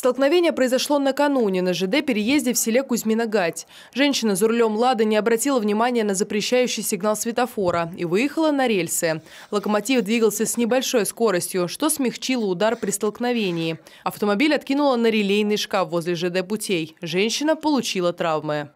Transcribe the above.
Столкновение произошло накануне на ЖД-переезде в селе Кузьминогать. Женщина за рулем «Лады» не обратила внимания на запрещающий сигнал светофора и выехала на рельсы. Локомотив двигался с небольшой скоростью, что смягчило удар при столкновении. Автомобиль откинула на релейный шкаф возле ЖД-путей. Женщина получила травмы.